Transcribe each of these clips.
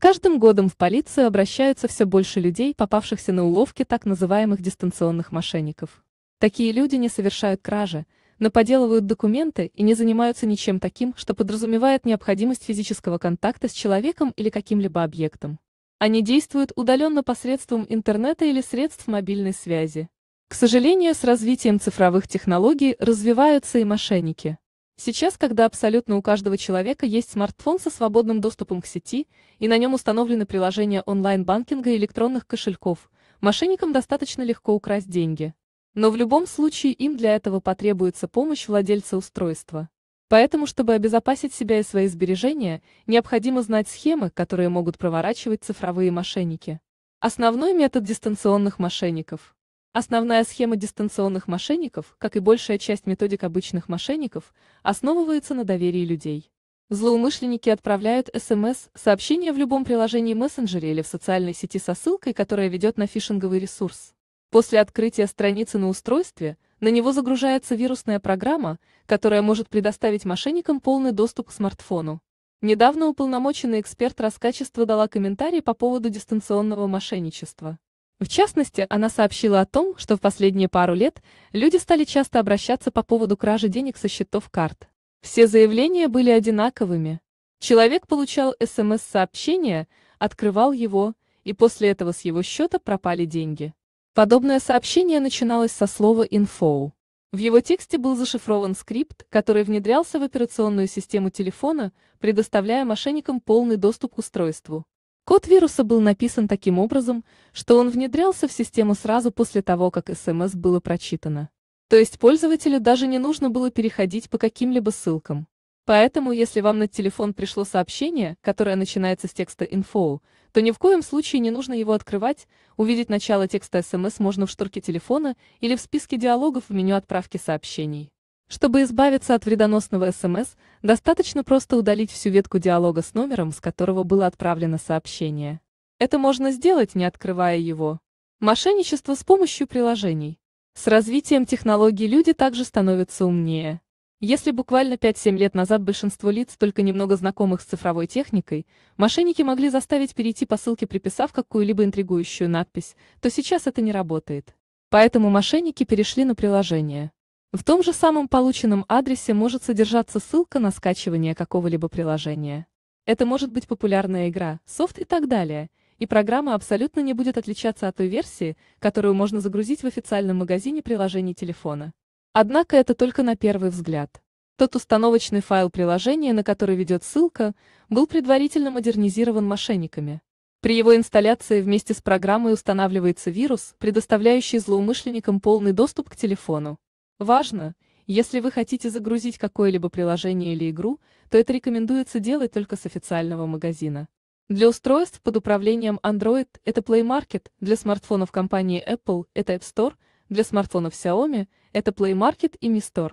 каждым годом в полицию обращаются все больше людей, попавшихся на уловки так называемых дистанционных мошенников. Такие люди не совершают кражи, но поделывают документы и не занимаются ничем таким, что подразумевает необходимость физического контакта с человеком или каким-либо объектом. Они действуют удаленно посредством интернета или средств мобильной связи. К сожалению, с развитием цифровых технологий развиваются и мошенники. Сейчас, когда абсолютно у каждого человека есть смартфон со свободным доступом к сети, и на нем установлены приложения онлайн-банкинга и электронных кошельков, мошенникам достаточно легко украсть деньги. Но в любом случае им для этого потребуется помощь владельца устройства. Поэтому, чтобы обезопасить себя и свои сбережения, необходимо знать схемы, которые могут проворачивать цифровые мошенники. Основной метод дистанционных мошенников Основная схема дистанционных мошенников, как и большая часть методик обычных мошенников, основывается на доверии людей. Злоумышленники отправляют СМС, сообщение в любом приложении мессенджере или в социальной сети со ссылкой, которая ведет на фишинговый ресурс. После открытия страницы на устройстве на него загружается вирусная программа, которая может предоставить мошенникам полный доступ к смартфону. Недавно уполномоченный эксперт Раскачества дала комментарий по поводу дистанционного мошенничества. В частности, она сообщила о том, что в последние пару лет люди стали часто обращаться по поводу кражи денег со счетов карт. Все заявления были одинаковыми. Человек получал СМС-сообщение, открывал его, и после этого с его счета пропали деньги. Подобное сообщение начиналось со слова «инфоу». В его тексте был зашифрован скрипт, который внедрялся в операционную систему телефона, предоставляя мошенникам полный доступ к устройству. Код вируса был написан таким образом, что он внедрялся в систему сразу после того, как СМС было прочитано. То есть пользователю даже не нужно было переходить по каким-либо ссылкам. Поэтому, если вам на телефон пришло сообщение, которое начинается с текста «info», то ни в коем случае не нужно его открывать, увидеть начало текста СМС можно в шторке телефона или в списке диалогов в меню отправки сообщений. Чтобы избавиться от вредоносного СМС, эм достаточно просто удалить всю ветку диалога с номером, с которого было отправлено сообщение. Это можно сделать, не открывая его. Мошенничество с помощью приложений. С развитием технологий люди также становятся умнее. Если буквально 5-7 лет назад большинство лиц, только немного знакомых с цифровой техникой, мошенники могли заставить перейти по ссылке, приписав какую-либо интригующую надпись, то сейчас это не работает. Поэтому мошенники перешли на приложение. В том же самом полученном адресе может содержаться ссылка на скачивание какого-либо приложения. Это может быть популярная игра, софт и так далее, и программа абсолютно не будет отличаться от той версии, которую можно загрузить в официальном магазине приложений телефона. Однако это только на первый взгляд. Тот установочный файл приложения, на который ведет ссылка, был предварительно модернизирован мошенниками. При его инсталляции вместе с программой устанавливается вирус, предоставляющий злоумышленникам полный доступ к телефону. Важно! Если вы хотите загрузить какое-либо приложение или игру, то это рекомендуется делать только с официального магазина. Для устройств под управлением Android это Play Market, для смартфонов компании Apple это App Store, для смартфонов Xiaomi это Play Market и Mi Store.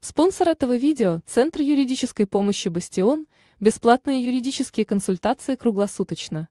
Спонсор этого видео – Центр юридической помощи «Бастион», бесплатные юридические консультации круглосуточно.